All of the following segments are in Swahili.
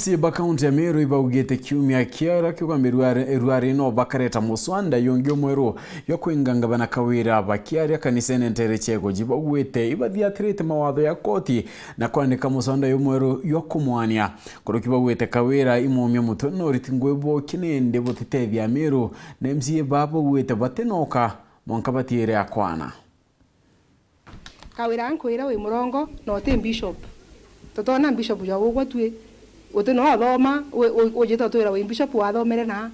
siba kaunti ya meru ivaugite kiumia kiara kiugambe rwarino bakareta muswanda yongi omweru yokwingangabana kawira bakiaria kanisene ntere chego jivaugwite ivathiatirite mawatho ya koti na kwandika muswanda yomweru yokumwania kuru kivagwite kawira imumia mutwe noriti ngwivoki nindi vutitethia meru na mca vavaugwite vatinoka mwanka vatire akwana kawira ankwira wi murongo note bishop totona bishop jawugwa tue utu no athoma ujita twira wi bishop wathomere na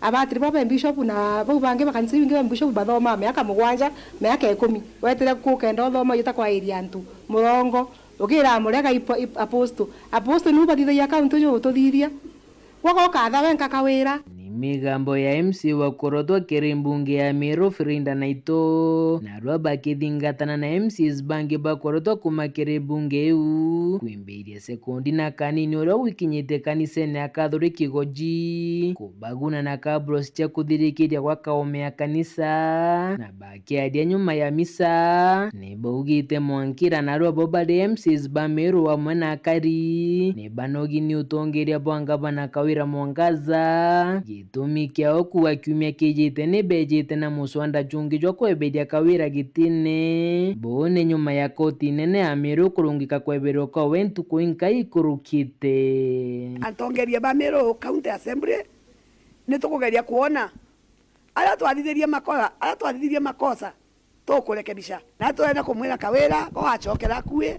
abatiri bo be bishop na bau bangi bakanisa bingi bishop bathoma miaka mugwanja miaka ikumi wetire kukenda uthoma yuta kwa iria ntu murongo ugira murega apostle apostle nu bathithagia account yo ututhiria wagoka thawe nkakawira migambo ya MC wa korotwa keri mbunge ya miro firinda naito narua bakithingatana na MCs bangi bakorotwa kuma keri mbunge iu kwimbiirie sekundi na kanini uria wikinyite kanisene akathuri kigoji kubaguna na kabros cia kuthirikiria gwa kaome ya kanisa na bakiaria nyuma ya misa nibaugite mwankira narua bo bari MCs ba miro wamwe na akari nibanogi ni utongeria na kawira mwangaza gitumikia okuwa kiumia kijite ni bejite na muswanda jungi jwa kweberia kawira gitine bone nyuma ya koti nene ya miru kurungika kweberwa kowe ntuku inka ikurukite atongeria ba miru county assembly ni tukugeria kuona aria twathithirie makosa aria twathithirie makosa tukurekebisha na turenda kumwira kawira ogacokera kue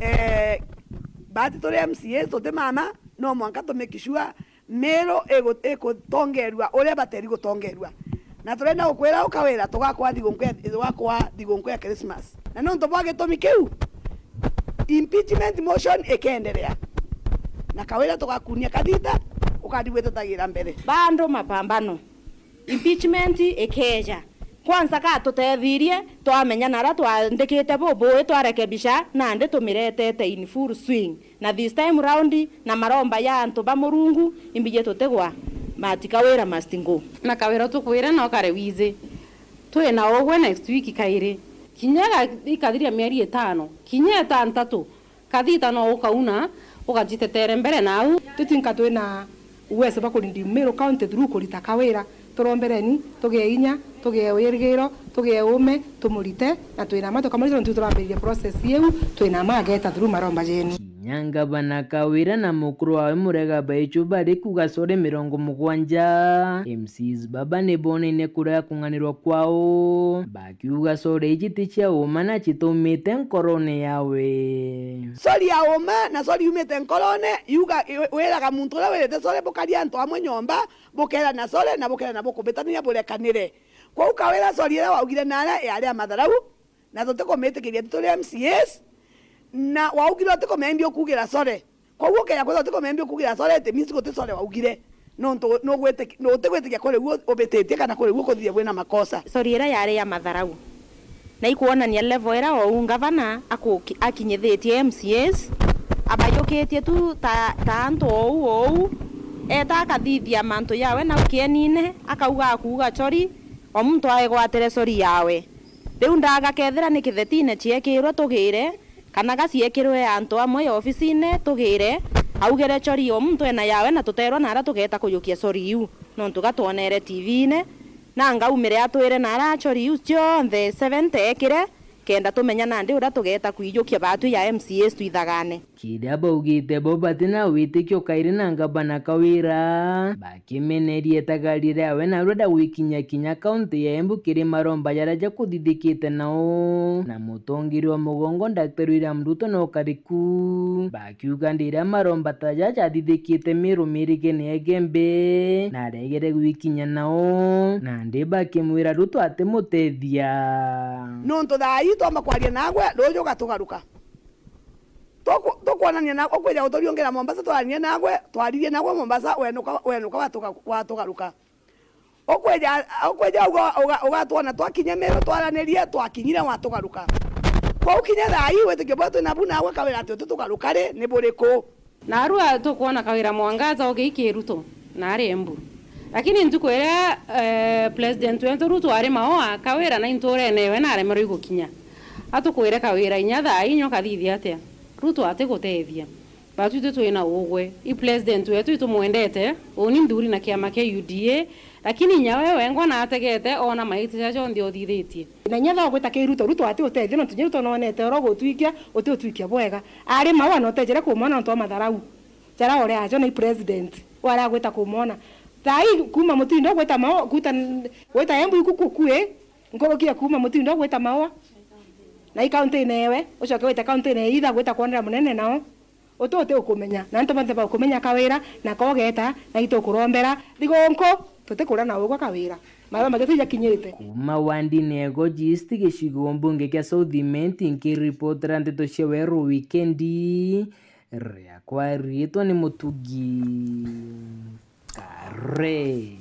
eh, bati turi mca tote mama no mwanka tumikishua mero igutongerua uria bateri gutongerua na turenda gukwira ukawira tugakwa kwa thigunku ya Christmas na nontu bwa gitumi kiu impeachment motion ikenderea na kawira tugakunia kathita ukathi tagira mbere bando mapambano impeachment ikeja kwanza ka tutethirie twamenya nara twandikite bubui twarekebisha nandi tumiretete in full swing na this time round na maromba ya antu ba murungu imbije tutegwa matikawira go na kawira tukwira na kare wize twi na ogwe next week kaire kinyaga ikathiria mieri etano kinya etantatu kathita no ukauna ugajitetera mbere nau tutinka twina uwese bakurinda mero county through kuritaka wira turombereni tugie inya tugie wirigiro tugie ume tumurite na twina ma tukamaliza ntu turambiriria process yeu twina mageta thuru maromba jenu nyanga banakawira na mukuru wawe murega baichuba bari ku gasore mirongo mugwanja mcs baba neboneine kurea kung'anirwa kwao baki bakiugasore igiti kya uma na kitumite nkorone yawe sori ya uma na sori yumite nkorone yuga weraga muntu uria werete sore bukaria antu amwe nyomba bukera na sore na bukera na boko bukubitanania burekanire kwau kawira sori ira waugire nara yaria matharau na tutikumuitikiria tuturi mcs na waugire atikome mbio kugira core koguo kenya kwitha atikome mbio kugira core ti means guti sore waugire no nontu no gwete no te tegwetikia kuri guo ubititie kana kuri guo kuthie gwina makosa sori ira yari ya matharau na ikuona ni ikuonania level ira ou ngavana akinyithitie MCAs abayukitie tu ta, ta antu ou ou eta akathithia mantu yawe na ukienine akauga akuuga chori o muntu aegwatire sori yawe riu ndagakethira ni kithetine chiekirwe tugire kana gaciekirwe antu amwe ofisine tugire augire chori o muntu ena yawe na tuterwa na nara tugeta kuyukia chori iu nontu gatwonere tv-ine na ngaumire atwire nara chori iu cionthe 70 ekire kenda tumenyana ndi uria tugeta kuiyukia batu ya MCAs tuithagane kiria baugite bo batina witikio kairi na ngabana kawira bakimenerie tagari riawe na rwenda gwikinya kinya kaunti ya Embu maromba romba jaraja kuthithikite nao na mutongiri wa mugongo Dr. William na no kariku bakiuga ndira maromba taja jathithikite mirumirige ne egembe na regere gwikinya nao na ndi bakimwira Ruto atimutethia nontu thaai twamba kwaria nagwe nduju gatugaruka tukwonania nagwe ukwira uthuri ungira mombasa twaririe nagwe twaririe nagwe mombasa wenuka watugaruka ukwija ugatwona twakinya mero twaranirie twakinyire watugaruka kwa ukinye ukinya thai wetike bwa twinabu nagwe kawira ati utu tugaruka ri ni buriku na arua tukwona kawira mwangaza ugiiki ruto na ari embu lakini ntukwira uh, eh, president wentu ruto ari maoa kawira na intura enewe na aremerwo igukinya atukwire kawira-inĩ thaa-inyo kathithia atĩa ruto atigũteithia batu ithu twina ugwe i president wetu itumwendete uni mthuri na kiama kia UDA lakini nyawe wengwa na ategete ona maiti cia jonthe uthithitie na nyatha gwita ki ruto ruto ati utethio na tunyeru tononete oro gutwikia uti utwikia bwega ari mau ana utejere kumona nto matharau jara ore ajo na i president wara gwita kumona thai kuma mutindo gwita mau guta gwita embu ikukukue ngorokia kuma mutindo gwita mawa na ikaunti newe ucoke wite kaunti ne itha gwita kwonera munene nao ututi ukumenya na nto ntu bonthe baukumenya kawira na kogeta na ito kurombera itukurombera thigunku tutikura na ugwa kawira ma magä kinyirite kuma wandinä ego jist gä cigo mbunge kä a southiment ngä ripotera ndeto cia werå wikendi rä akwa rä to ni må tungi kare